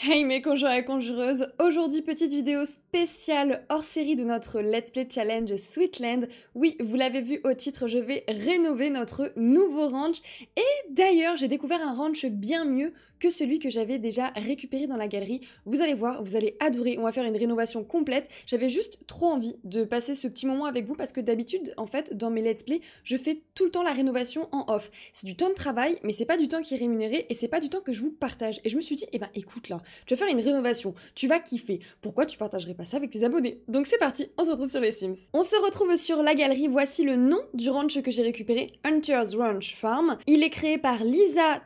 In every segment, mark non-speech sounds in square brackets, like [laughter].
Hey mes conjoints et conjureuses, aujourd'hui petite vidéo spéciale hors série de notre Let's Play Challenge Sweetland. Oui, vous l'avez vu au titre, je vais rénover notre nouveau ranch et d'ailleurs j'ai découvert un ranch bien mieux que celui que j'avais déjà récupéré dans la galerie. Vous allez voir, vous allez adorer. On va faire une rénovation complète. J'avais juste trop envie de passer ce petit moment avec vous parce que d'habitude, en fait, dans mes let's play, je fais tout le temps la rénovation en off. C'est du temps de travail, mais c'est pas du temps qui est rémunéré et c'est pas du temps que je vous partage. Et je me suis dit, eh ben écoute là, tu vas faire une rénovation, tu vas kiffer. Pourquoi tu partagerais pas ça avec tes abonnés Donc c'est parti, on se retrouve sur les Sims. On se retrouve sur la galerie. Voici le nom du ranch que j'ai récupéré, Hunter's Ranch Farm. Il est créé par lisa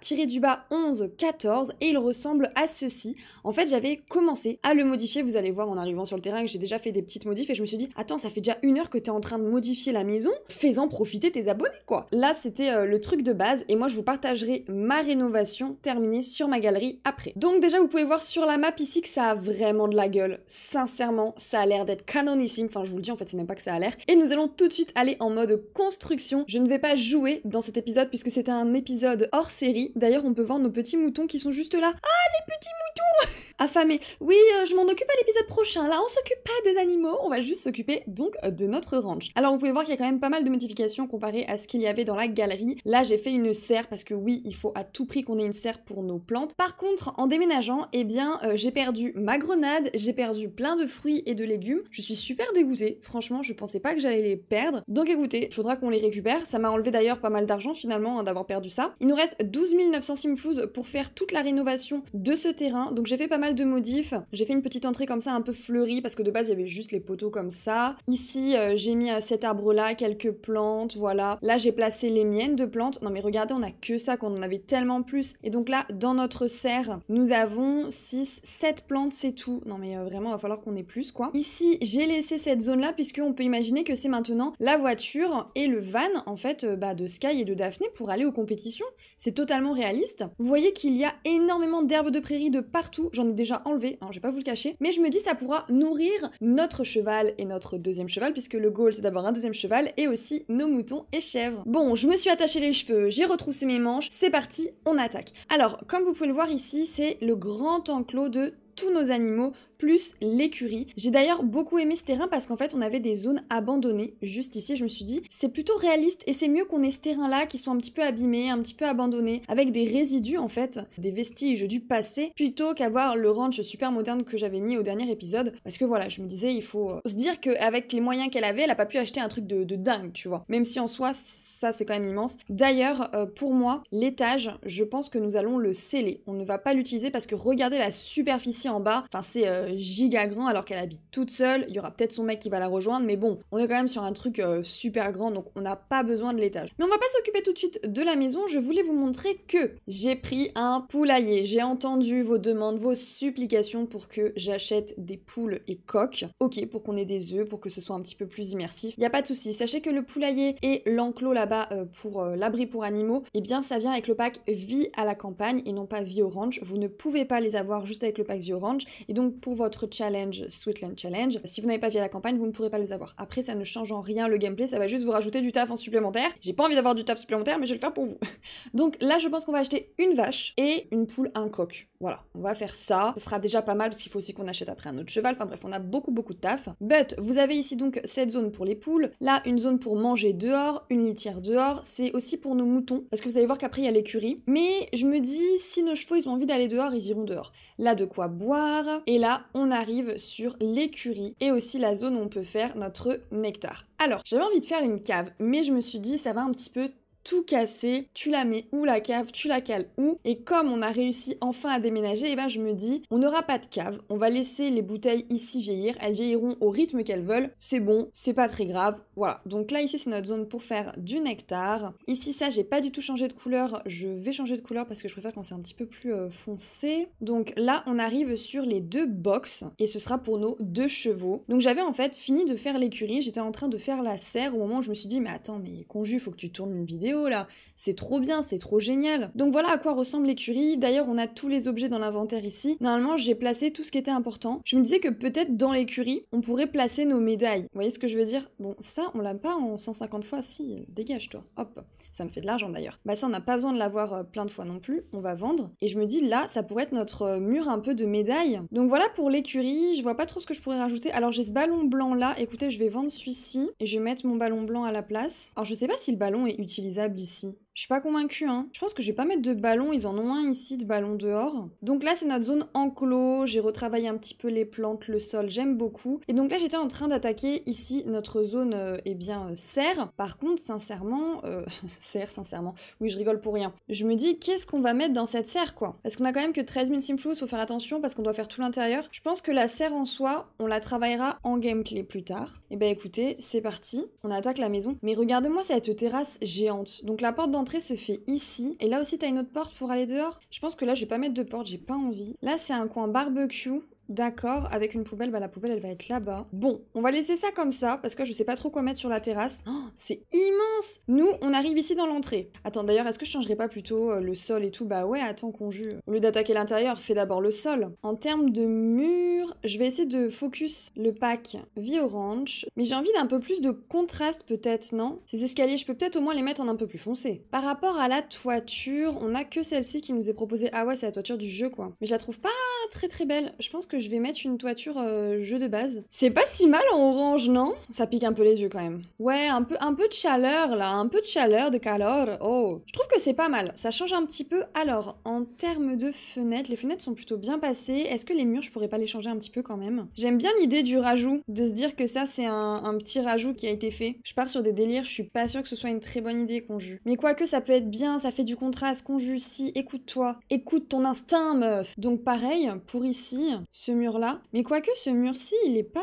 4 et il ressemble à ceci. En fait, j'avais commencé à le modifier. Vous allez voir en arrivant sur le terrain que j'ai déjà fait des petites modifs et je me suis dit, attends, ça fait déjà une heure que tu es en train de modifier la maison, fais-en profiter tes abonnés, quoi. Là, c'était euh, le truc de base et moi, je vous partagerai ma rénovation terminée sur ma galerie après. Donc déjà, vous pouvez voir sur la map ici que ça a vraiment de la gueule. Sincèrement, ça a l'air d'être canonissime. Enfin, je vous le dis, en fait, c'est même pas que ça a l'air. Et nous allons tout de suite aller en mode construction. Je ne vais pas jouer dans cet épisode puisque c'était un épisode hors série. D'ailleurs, on peut voir nos petits moutons qui qui sont juste là. Ah, les petits moutons [laughs] Affamés. Oui, euh, je m'en occupe à l'épisode prochain. Là, on s'occupe pas des animaux, on va juste s'occuper donc de notre ranch. Alors, vous pouvez voir qu'il y a quand même pas mal de modifications comparées à ce qu'il y avait dans la galerie. Là, j'ai fait une serre parce que oui, il faut à tout prix qu'on ait une serre pour nos plantes. Par contre, en déménageant, eh bien, euh, j'ai perdu ma grenade, j'ai perdu plein de fruits et de légumes. Je suis super dégoûtée. Franchement, je pensais pas que j'allais les perdre. Donc, écoutez, il faudra qu'on les récupère. Ça m'a enlevé d'ailleurs pas mal d'argent finalement hein, d'avoir perdu ça. Il nous reste 12 900 simflouz pour faire tout la rénovation de ce terrain. Donc j'ai fait pas mal de modifs. J'ai fait une petite entrée comme ça un peu fleurie parce que de base il y avait juste les poteaux comme ça. Ici euh, j'ai mis à euh, cet arbre là, quelques plantes, voilà. Là j'ai placé les miennes de plantes. Non mais regardez on a que ça qu'on en avait tellement plus. Et donc là dans notre serre nous avons 6, 7 plantes c'est tout. Non mais euh, vraiment il va falloir qu'on ait plus quoi. Ici j'ai laissé cette zone là puisqu'on peut imaginer que c'est maintenant la voiture et le van en fait bah, de Sky et de Daphné pour aller aux compétitions. C'est totalement réaliste. Vous voyez qu'il y a énormément d'herbes de prairie de partout, j'en ai déjà enlevé, hein, je vais pas vous le cacher, mais je me dis ça pourra nourrir notre cheval et notre deuxième cheval, puisque le goal c'est d'abord un deuxième cheval, et aussi nos moutons et chèvres. Bon, je me suis attaché les cheveux, j'ai retroussé mes manches, c'est parti, on attaque. Alors, comme vous pouvez le voir ici, c'est le grand enclos de tous nos animaux, plus l'écurie. J'ai d'ailleurs beaucoup aimé ce terrain parce qu'en fait on avait des zones abandonnées juste ici. Je me suis dit c'est plutôt réaliste et c'est mieux qu'on ait ce terrain là qui soit un petit peu abîmé, un petit peu abandonné, avec des résidus en fait, des vestiges du passé, plutôt qu'avoir le ranch super moderne que j'avais mis au dernier épisode. Parce que voilà, je me disais il faut se dire qu'avec les moyens qu'elle avait, elle a pas pu acheter un truc de, de dingue, tu vois. Même si en soi ça c'est quand même immense. D'ailleurs euh, pour moi l'étage, je pense que nous allons le sceller. On ne va pas l'utiliser parce que regardez la superficie en bas. Enfin, c'est euh, giga grand alors qu'elle habite toute seule. Il y aura peut-être son mec qui va la rejoindre, mais bon, on est quand même sur un truc euh, super grand, donc on n'a pas besoin de l'étage. Mais on va pas s'occuper tout de suite de la maison. Je voulais vous montrer que j'ai pris un poulailler. J'ai entendu vos demandes, vos supplications pour que j'achète des poules et coques. Ok, pour qu'on ait des œufs, pour que ce soit un petit peu plus immersif. Il y a pas de souci. Sachez que le poulailler et l'enclos là-bas euh, pour l'abri pour animaux, eh bien, ça vient avec le pack vie à la campagne et non pas vie au ranch. Vous ne pouvez pas les avoir juste avec le pack vie Orange. Et donc, pour votre challenge, Sweetland Challenge, si vous n'avez pas fait la campagne, vous ne pourrez pas les avoir. Après, ça ne change en rien le gameplay, ça va juste vous rajouter du taf en supplémentaire. J'ai pas envie d'avoir du taf supplémentaire, mais je vais le faire pour vous. [laughs] Donc là, je pense qu'on va acheter une vache et une poule, un coq. Voilà, on va faire ça. Ce sera déjà pas mal parce qu'il faut aussi qu'on achète après un autre cheval. Enfin bref, on a beaucoup beaucoup de taf. But, vous avez ici donc cette zone pour les poules. Là, une zone pour manger dehors, une litière dehors. C'est aussi pour nos moutons parce que vous allez voir qu'après il y a l'écurie. Mais je me dis, si nos chevaux ils ont envie d'aller dehors, ils iront dehors là de quoi boire. Et là, on arrive sur l'écurie et aussi la zone où on peut faire notre nectar. Alors, j'avais envie de faire une cave, mais je me suis dit ça va un petit peu tout cassé, tu la mets où la cave, tu la cales où. Et comme on a réussi enfin à déménager, et eh ben je me dis, on n'aura pas de cave, on va laisser les bouteilles ici vieillir, elles vieilliront au rythme qu'elles veulent, c'est bon, c'est pas très grave, voilà. Donc là ici c'est notre zone pour faire du nectar. Ici ça j'ai pas du tout changé de couleur, je vais changer de couleur parce que je préfère quand c'est un petit peu plus euh, foncé. Donc là on arrive sur les deux boxes, et ce sera pour nos deux chevaux. Donc j'avais en fait fini de faire l'écurie, j'étais en train de faire la serre au moment où je me suis dit mais attends mais conju faut que tu tournes une vidéo là. C'est trop bien, c'est trop génial. Donc voilà à quoi ressemble l'écurie. D'ailleurs, on a tous les objets dans l'inventaire ici. Normalement, j'ai placé tout ce qui était important. Je me disais que peut-être dans l'écurie, on pourrait placer nos médailles. Vous voyez ce que je veux dire Bon, ça, on l'a pas en 150 fois. Si, dégage toi. Hop, ça me fait de l'argent d'ailleurs. Bah ça, on n'a pas besoin de l'avoir euh, plein de fois non plus. On va vendre. Et je me dis là, ça pourrait être notre euh, mur un peu de médailles. Donc voilà pour l'écurie. Je vois pas trop ce que je pourrais rajouter. Alors j'ai ce ballon blanc là. Écoutez, je vais vendre celui-ci et je vais mettre mon ballon blanc à la place. Alors je sais pas si le ballon est utilisable ici je suis pas convaincue, hein. Je pense que je vais pas mettre de ballon, ils en ont un ici, de ballon dehors. Donc là, c'est notre zone enclos, j'ai retravaillé un petit peu les plantes, le sol, j'aime beaucoup. Et donc là, j'étais en train d'attaquer ici notre zone, euh, eh bien, euh, serre. Par contre, sincèrement, euh, [laughs] serre, sincèrement, oui, je rigole pour rien. Je me dis, qu'est-ce qu'on va mettre dans cette serre, quoi Parce qu'on a quand même que 13 000 simflous, faut faire attention parce qu'on doit faire tout l'intérieur. Je pense que la serre en soi, on la travaillera en gameplay plus tard. Et eh ben écoutez, c'est parti, on attaque la maison. Mais regardez-moi cette terrasse géante. Donc la porte dans L'entrée se fait ici. Et là aussi, t'as une autre porte pour aller dehors Je pense que là, je vais pas mettre de porte, j'ai pas envie. Là, c'est un coin barbecue. D'accord, avec une poubelle, bah la poubelle elle va être là-bas. Bon, on va laisser ça comme ça parce que je sais pas trop quoi mettre sur la terrasse. Oh, c'est immense Nous, on arrive ici dans l'entrée. Attends, d'ailleurs, est-ce que je changerais pas plutôt euh, le sol et tout Bah ouais, attends qu'on jure. Au lieu d'attaquer l'intérieur, fais d'abord le sol. En termes de murs, je vais essayer de focus le pack vie orange, mais j'ai envie d'un peu plus de contraste peut-être, non Ces escaliers, je peux peut-être au moins les mettre en un peu plus foncé. Par rapport à la toiture, on a que celle-ci qui nous est proposée. Ah ouais, c'est la toiture du jeu quoi. Mais je la trouve pas très très belle. Je pense que je vais mettre une toiture euh, jeu de base. C'est pas si mal en orange, non Ça pique un peu les yeux quand même. Ouais, un peu, un peu de chaleur là, un peu de chaleur, de calor. Oh, je trouve que c'est pas mal. Ça change un petit peu. Alors, en termes de fenêtres, les fenêtres sont plutôt bien passées. Est-ce que les murs, je pourrais pas les changer un petit peu quand même J'aime bien l'idée du rajout, de se dire que ça c'est un, petit rajout qui a été fait. Je pars sur des délires, je suis pas sûre que ce soit une très bonne idée, Conju. Mais quoique ça peut être bien, ça fait du contraste, Conju, si, écoute-toi, écoute ton instinct, meuf. Donc pareil, pour ici, ce mur-là. Mais quoique ce mur-ci, il est pas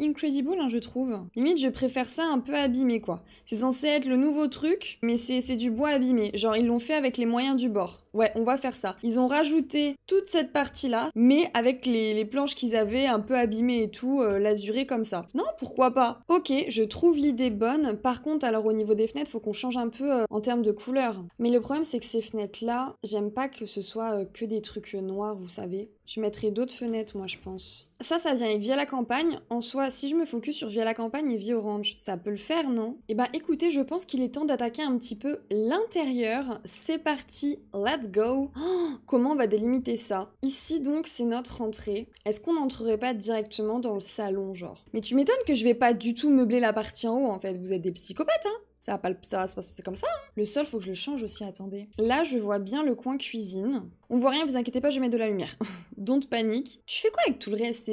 incredible, hein, je trouve. Limite, je préfère ça un peu abîmé, quoi. C'est censé être le nouveau truc, mais c'est du bois abîmé. Genre, ils l'ont fait avec les moyens du bord. Ouais, on va faire ça. Ils ont rajouté toute cette partie-là, mais avec les, planches qu'ils avaient un peu abîmées et tout, euh, l'azuré comme ça. Non, pourquoi pas Ok, je trouve l'idée bonne. Par contre, alors au niveau des fenêtres, faut qu'on change un peu euh, en termes de couleur. Mais le problème, c'est que ces fenêtres-là, j'aime pas que ce soit euh, que des trucs noirs, vous savez. Je mettrai d'autres fenêtres, moi, je pense. Ça, ça vient avec Via la campagne. En soi, si je me focus sur Via la campagne et Via Orange, ça peut le faire, non Eh bah, ben, écoutez, je pense qu'il est temps d'attaquer un petit peu l'intérieur. C'est parti, let's go oh, Comment on va délimiter ça Ici, donc, c'est notre entrée. Est-ce qu'on n'entrerait pas directement dans le salon, genre Mais tu m'étonnes que je vais pas du tout meubler la partie en haut, en fait. Vous êtes des psychopathes, hein ça va, pas, ça se passer comme ça. Hein le sol, faut que je le change aussi, attendez. Là, je vois bien le coin cuisine. On voit rien, vous inquiétez pas, je mets de la lumière. [laughs] Don't panique. Tu fais quoi avec tout le reste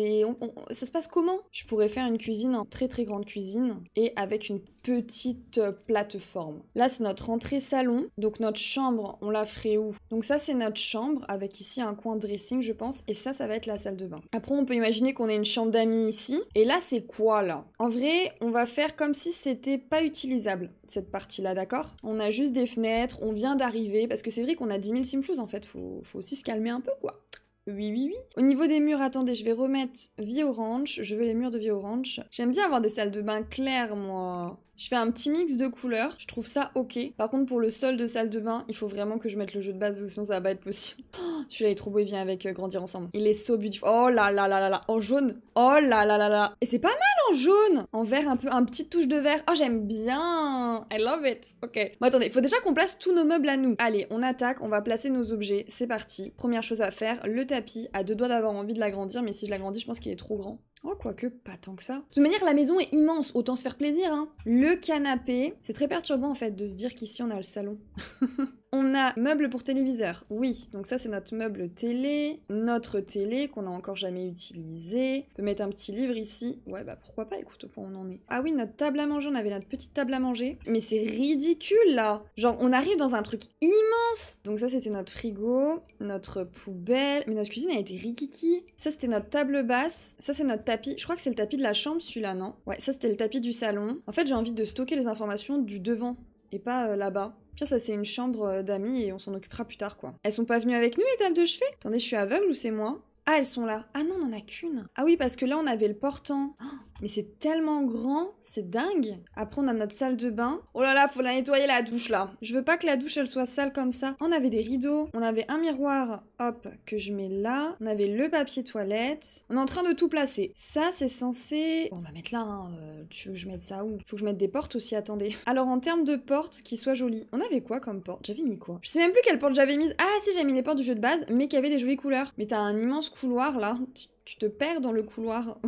Ça se passe comment Je pourrais faire une cuisine, une très très grande cuisine, et avec une petite euh, plateforme. Là, c'est notre entrée salon. Donc notre chambre, on la ferait où Donc ça, c'est notre chambre, avec ici un coin dressing, je pense, et ça, ça va être la salle de bain. Après, on peut imaginer qu'on ait une chambre d'amis ici. Et là, c'est quoi là En vrai, on va faire comme si c'était pas utilisable, cette partie-là, d'accord On a juste des fenêtres, on vient d'arriver, parce que c'est vrai qu'on a 10 000 simflouz en fait, faut faut, aussi se calmer un peu, quoi. Oui, oui, oui. Au niveau des murs, attendez, je vais remettre vie orange. Je veux les murs de vie orange. J'aime bien avoir des salles de bain claires, moi. Je fais un petit mix de couleurs, je trouve ça ok. Par contre, pour le sol de salle de bain, il faut vraiment que je mette le jeu de base parce que sinon ça va pas être possible. Celui-là [gasps] est trop beau, il vient avec euh, Grandir Ensemble. Il est so beautiful. Oh là là là là là, en jaune. Oh là là là là. Et c'est pas mal en jaune. En vert, un peu, un petit touche de vert. Oh, j'aime bien. I love it. Ok. Bon, attendez, il faut déjà qu'on place tous nos meubles à nous. Allez, on attaque, on va placer nos objets. C'est parti. Première chose à faire, le tapis. À deux doigts d'avoir envie de l'agrandir, mais si je l'agrandis, je pense qu'il est trop grand. Oh, quoique, pas tant que ça. De toute manière, la maison est immense, autant se faire plaisir, hein. Le canapé, c'est très perturbant en fait de se dire qu'ici on a le salon. [laughs] On a meuble pour téléviseur, oui, donc ça c'est notre meuble télé, notre télé qu'on n'a encore jamais utilisé, On peut mettre un petit livre ici, ouais bah pourquoi pas, écoute, au on en est. Ah oui, notre table à manger, on avait notre petite table à manger, mais c'est ridicule là Genre on arrive dans un truc immense Donc ça c'était notre frigo, notre poubelle, mais notre cuisine a été rikiki. Ça c'était notre table basse, ça c'est notre tapis, je crois que c'est le tapis de la chambre celui-là, non Ouais, ça c'était le tapis du salon. En fait j'ai envie de stocker les informations du devant et pas euh, là-bas. Pire, ça c'est une chambre euh, d'amis et on s'en occupera plus tard quoi. Elles sont pas venues avec nous les tables de chevet Attendez, je suis aveugle ou c'est moi Ah, elles sont là. Ah non, on en a qu'une. Ah oui, parce que là on avait le portant. Oh mais c'est tellement grand, c'est dingue. Après, on a notre salle de bain. Oh là là, faut la nettoyer la douche là. Je veux pas que la douche elle soit sale comme ça. On avait des rideaux, on avait un miroir, hop, que je mets là. On avait le papier toilette. On est en train de tout placer. Ça, c'est censé. on va mettre là, hein. euh, tu veux que je mette ça où Faut que je mette des portes aussi, attendez. Alors, en termes de portes qui soient jolies, on avait quoi comme porte J'avais mis quoi Je sais même plus quelle porte j'avais mise. Ah, si, j'avais mis les portes du jeu de base, mais qui avait des jolies couleurs. Mais t'as un immense couloir là. Tu te perds dans le couloir. [laughs]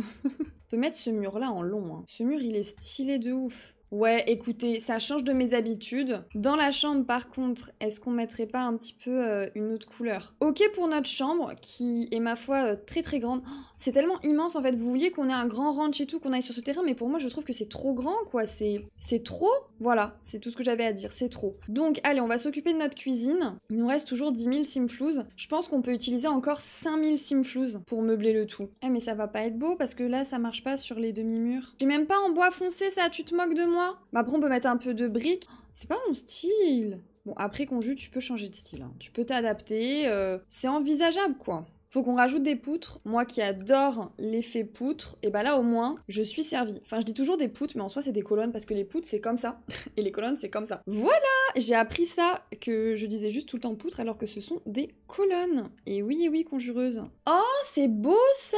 peut mettre ce mur là en long. Hein. Ce mur il est stylé de ouf. Ouais, écoutez, ça change de mes habitudes. Dans la chambre, par contre, est-ce qu'on mettrait pas un petit peu euh, une autre couleur Ok pour notre chambre, qui est ma foi euh, très très grande. Oh, c'est tellement immense en fait. Vous vouliez qu'on ait un grand ranch et tout, qu'on aille sur ce terrain, mais pour moi, je trouve que c'est trop grand quoi. C'est c'est trop. Voilà, c'est tout ce que j'avais à dire. C'est trop. Donc, allez, on va s'occuper de notre cuisine. Il nous reste toujours 10 000 simflouz. Je pense qu'on peut utiliser encore 5 000 simflouz pour meubler le tout. Eh, mais ça va pas être beau parce que là, ça marche pas sur les demi-murs. J'ai même pas en bois foncé, ça. Tu te moques de moi après, on peut mettre un peu de briques. C'est pas mon style. Bon, après conjure tu peux changer de style. Hein. Tu peux t'adapter. Euh, c'est envisageable, quoi. Faut qu'on rajoute des poutres. Moi qui adore l'effet poutre, et eh bah ben là au moins, je suis servie. Enfin, je dis toujours des poutres, mais en soi, c'est des colonnes parce que les poutres, c'est comme ça. [laughs] et les colonnes, c'est comme ça. Voilà J'ai appris ça, que je disais juste tout le temps poutre, alors que ce sont des colonnes. Et oui, oui, conjureuse. Oh, c'est beau ça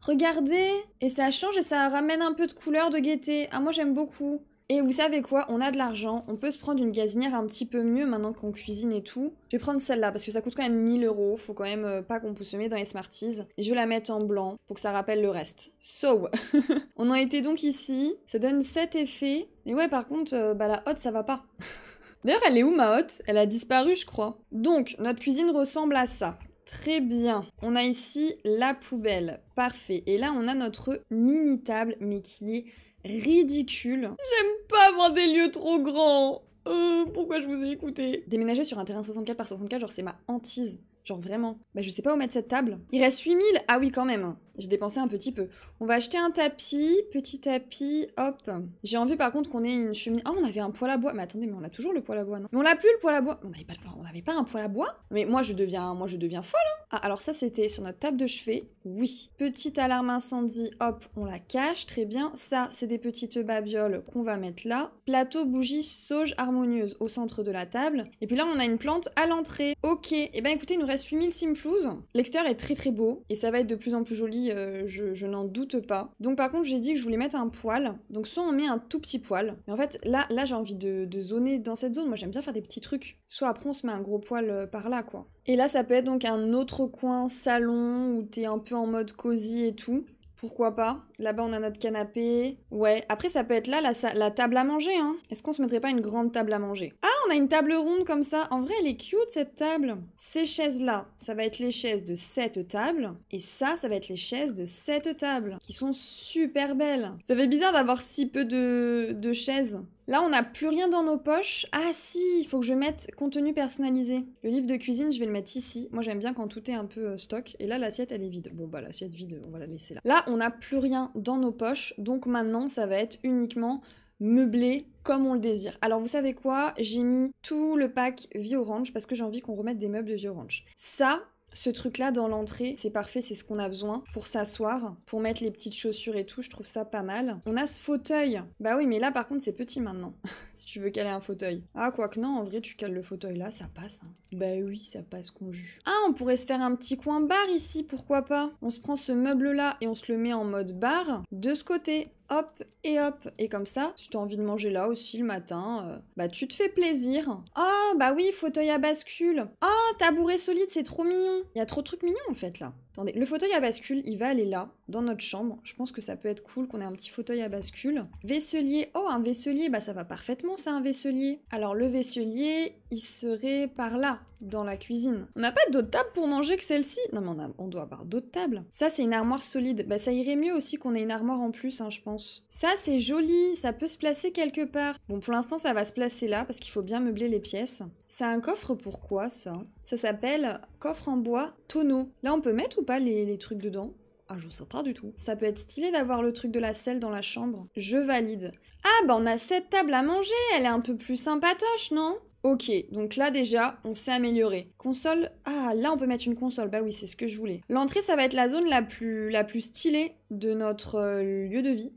Regardez Et ça change et ça ramène un peu de couleur, de gaieté. Ah, moi j'aime beaucoup. Et vous savez quoi, on a de l'argent, on peut se prendre une gazinière un petit peu mieux maintenant qu'on cuisine et tout. Je vais prendre celle-là parce que ça coûte quand même 1000 euros, faut quand même euh, pas qu'on pousse dans les Smarties. je vais la mettre en blanc pour que ça rappelle le reste. So [laughs] On en était donc ici, ça donne cet effet. Mais ouais, par contre, euh, bah la hotte ça va pas. [laughs] D'ailleurs, elle est où ma hotte Elle a disparu, je crois. Donc, notre cuisine ressemble à ça. Très bien. On a ici la poubelle. Parfait. Et là, on a notre mini table, mais qui est ridicule. J'aime pas avoir des lieux trop grands. Euh, pourquoi je vous ai écouté Déménager sur un terrain 64 par 64, genre c'est ma hantise. Genre vraiment. Bah je sais pas où mettre cette table. Il reste 8000 Ah oui quand même. J'ai dépensé un petit peu. On va acheter un tapis, petit tapis, hop. J'ai envie par contre qu'on ait une cheminée. Oh, ah, on avait un poêle à bois. Mais attendez, mais on a toujours le poêle à bois, non Mais on l'a plus le poêle à bois. On n'avait pas, on avait pas un poêle à bois Mais moi je deviens, moi je deviens folle. Hein. ah, alors ça c'était sur notre table de chevet. Oui. Petite alarme incendie, hop, on la cache, très bien. Ça, c'est des petites babioles qu'on va mettre là. Plateau, bougie, sauge harmonieuse au centre de la table. Et puis là, on a une plante à l'entrée. Ok. Et eh ben écoutez, il nous reste 8000 simflouz. L'extérieur est très très beau et ça va être de plus en plus joli euh, je, n'en doute pas. Donc par contre, j'ai dit que je voulais mettre un poil. Donc soit on met un tout petit poil. Mais en fait, là, là j'ai envie de, de zoner dans cette zone. Moi, j'aime bien faire des petits trucs. Soit après, on se met un gros poil euh, par là, quoi. Et là, ça peut être donc un autre coin salon où t'es un peu en mode cosy et tout. Pourquoi pas Là-bas, on a notre canapé. Ouais. Après, ça peut être là, la, table à manger, hein. Est-ce qu'on se mettrait pas une grande table à manger Ah, on a une table ronde comme ça. En vrai, elle est cute, cette table. Ces chaises-là, ça va être les chaises de cette table. Et ça, ça va être les chaises de cette table. Qui sont super belles. Ça fait bizarre d'avoir si peu de, de chaises. Là, on n'a plus rien dans nos poches. Ah si, il faut que je mette contenu personnalisé. Le livre de cuisine, je vais le mettre ici. Moi, j'aime bien quand tout est un peu euh, stock. Et là, l'assiette, elle est vide. Bon, bah l'assiette vide, on va la laisser là. Là, on n'a plus rien dans nos poches. Donc maintenant, ça va être uniquement meublé comme on le désire. Alors vous savez quoi J'ai mis tout le pack vie orange parce que j'ai envie qu'on remette des meubles de vie orange. Ça, ce truc-là dans l'entrée, c'est parfait, c'est ce qu'on a besoin pour s'asseoir, pour mettre les petites chaussures et tout, je trouve ça pas mal. On a ce fauteuil. Bah oui, mais là par contre c'est petit maintenant, [laughs] si tu veux caler un fauteuil. Ah quoique non, en vrai tu cales le fauteuil là, ça passe. Hein. Bah oui, ça passe qu'on juge. Ah, on pourrait se faire un petit coin bar ici, pourquoi pas On se prend ce meuble là et on se le met en mode bar de ce côté hop et hop. Et comme ça, si t'as envie de manger là aussi le matin, euh, bah tu te fais plaisir. Oh bah oui, fauteuil à bascule. Oh, tabouret solide, c'est trop mignon. Il y a trop de trucs mignons en fait là. Attendez, le fauteuil à bascule, il va aller là, dans notre chambre. Je pense que ça peut être cool qu'on ait un petit fauteuil à bascule. Vaisselier, oh un vaisselier, bah ça va parfaitement c'est un vaisselier. Alors le vaisselier, il serait par là, dans la cuisine. On n'a pas d'autres tables pour manger que celle-ci Non mais on, doit avoir d'autres tables. Ça c'est une armoire solide, bah ça irait mieux aussi qu'on ait une armoire en plus hein, je pense. Ça c'est joli, ça peut se placer quelque part. Bon pour l'instant ça va se placer là parce qu'il faut bien meubler les pièces. C'est un coffre pourquoi ça Ça s'appelle coffre en bois tonneau. Là on peut mettre pas les, trucs dedans ah, je sais pas du tout. Ça peut être stylé d'avoir le truc de la selle dans la chambre. Je valide. Ah, bah on a cette table à manger, elle est un peu plus sympatoche, non Ok, donc là déjà, on s'est amélioré. Console, ah là on peut mettre une console, bah oui c'est ce que je voulais. L'entrée ça va être la zone la plus, la plus stylée de notre euh, lieu de vie.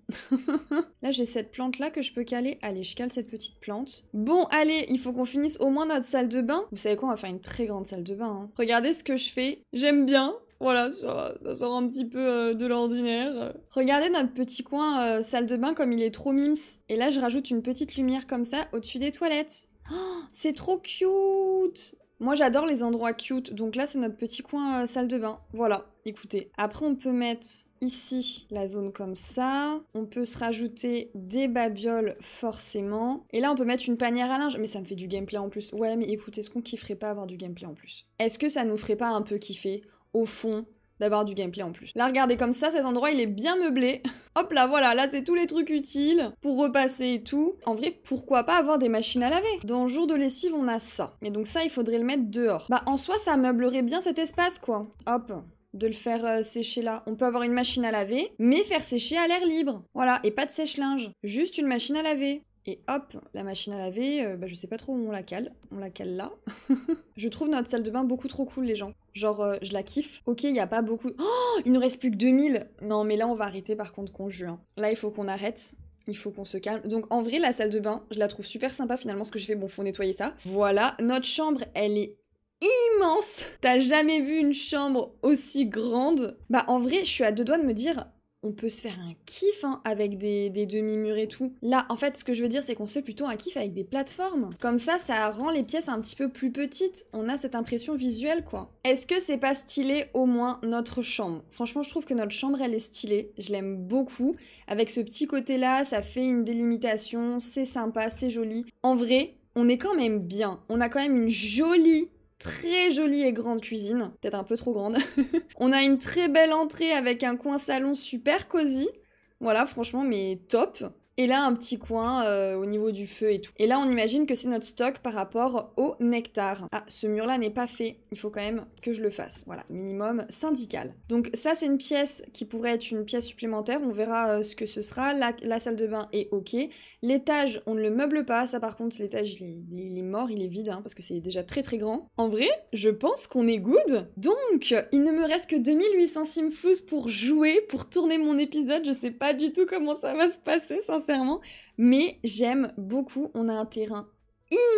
[laughs] là j'ai cette plante là que je peux caler, allez je cale cette petite plante. Bon allez, il faut qu'on finisse au moins notre salle de bain. Vous savez quoi, on va faire une très grande salle de bain. Hein. Regardez ce que je fais, j'aime bien, voilà, ça, ça sort un petit peu euh, de l'ordinaire. Regardez notre petit coin euh, salle de bain comme il est trop mims. Et là, je rajoute une petite lumière comme ça au-dessus des toilettes. Oh, c'est trop cute moi j'adore les endroits cute, donc là c'est notre petit coin euh, salle de bain. Voilà, écoutez. Après on peut mettre ici la zone comme ça. On peut se rajouter des babioles forcément. Et là on peut mettre une panière à linge, mais ça me fait du gameplay en plus. Ouais mais écoutez, est-ce qu'on kifferait pas avoir du gameplay en plus Est-ce que ça nous ferait pas un peu kiffer au fond d'avoir du gameplay en plus. Là, regardez comme ça, cet endroit, il est bien meublé. [laughs] Hop là, voilà, là, c'est tous les trucs utiles pour repasser et tout. En vrai, pourquoi pas avoir des machines à laver Dans le Jour de lessive, on a ça. Mais donc ça, il faudrait le mettre dehors. Bah, en soi, ça meublerait bien cet espace, quoi. Hop de le faire euh, sécher là. On peut avoir une machine à laver, mais faire sécher à l'air libre. Voilà, et pas de sèche-linge. Juste une machine à laver. Et hop, la machine à laver, euh, bah, je sais pas trop où on la cale. On la cale là. [laughs] je trouve notre salle de bain beaucoup trop cool, les gens. Genre, euh, je la kiffe. Ok, il n'y a pas beaucoup. Oh, il ne reste plus que 2000 Non, mais là, on va arrêter par contre qu'on jure. Là, il faut qu'on arrête. Il faut qu'on se calme. Donc, en vrai, la salle de bain, je la trouve super sympa finalement. Ce que j'ai fait, bon, faut nettoyer ça. Voilà. Notre chambre, elle est immense. T'as jamais vu une chambre aussi grande Bah en vrai, je suis à deux doigts de me dire, on peut se faire un kiff hein, avec des, des demi-murs et tout. Là, en fait, ce que je veux dire, c'est qu'on se fait plutôt un kiff avec des plateformes. Comme ça, ça rend les pièces un petit peu plus petites. On a cette impression visuelle, quoi. Est-ce que c'est pas stylé au moins notre chambre Franchement, je trouve que notre chambre, elle est stylée. Je l'aime beaucoup. Avec ce petit côté-là, ça fait une délimitation. C'est sympa, c'est joli. En vrai, on est quand même bien. On a quand même une jolie très jolie et grande cuisine, peut-être un peu trop grande. [laughs] on a une très belle entrée avec un coin salon super cosy. Voilà, franchement, mais top et là un petit coin euh, au niveau du feu et tout. Et là on imagine que c'est notre stock par rapport au nectar. Ah, ce mur là n'est pas fait, il faut quand même que je le fasse. Voilà, minimum syndical. Donc ça c'est une pièce qui pourrait être une pièce supplémentaire, on verra euh, ce que ce sera. La, salle de bain est ok. L'étage, on ne le meuble pas, ça par contre l'étage il, est mort, il est vide hein, parce que c'est déjà très très grand. En vrai, je pense qu'on est good. Donc, il ne me reste que 2800 simflous pour jouer, pour tourner mon épisode, je sais pas du tout comment ça va se passer, mais j'aime beaucoup. On a un terrain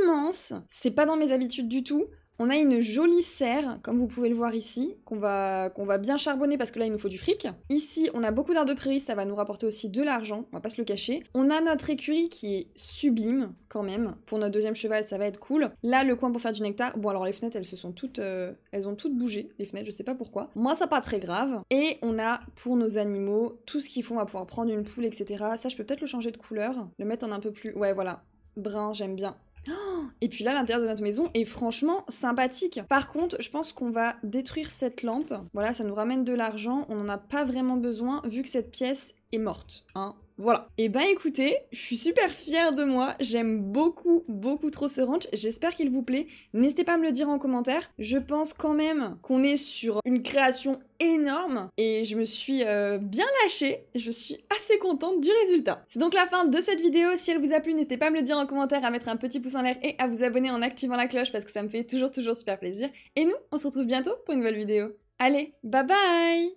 immense. C'est pas dans mes habitudes du tout. On a une jolie serre, comme vous pouvez le voir ici, qu'on va, qu'on va bien charbonner parce que là, il nous faut du fric. Ici, on a beaucoup d'art de prairie, ça va nous rapporter aussi de l'argent, on va pas se le cacher. On a notre écurie qui est sublime, quand même. Pour notre deuxième cheval, ça va être cool. Là, le coin pour faire du nectar. Bon, alors les fenêtres, elles se sont toutes... Euh, elles ont toutes bougé, les fenêtres, je sais pas pourquoi. Moi, ça pas très grave. Et on a, pour nos animaux, tout ce qu'ils font, On va pouvoir prendre une poule, etc. Ça, je peux peut-être le changer de couleur, le mettre en un peu plus... Ouais, voilà. Brun, j'aime bien. [gasps] Et puis là, l'intérieur de notre maison est franchement sympathique. Par contre, je pense qu'on va détruire cette lampe. Voilà, ça nous ramène de l'argent. On n'en a pas vraiment besoin vu que cette pièce est morte. Hein. Voilà. Et eh ben écoutez, je suis super fière de moi, j'aime beaucoup, beaucoup trop ce ranch, j'espère qu'il vous plaît. N'hésitez pas à me le dire en commentaire. Je pense quand même qu'on est sur une création énorme et je me suis euh, bien lâchée, je suis assez contente du résultat. C'est donc la fin de cette vidéo, si elle vous a plu n'hésitez pas à me le dire en commentaire, à mettre un petit pouce en l'air et à vous abonner en activant la cloche parce que ça me fait toujours toujours super plaisir. Et nous, on se retrouve bientôt pour une nouvelle vidéo. Allez, bye bye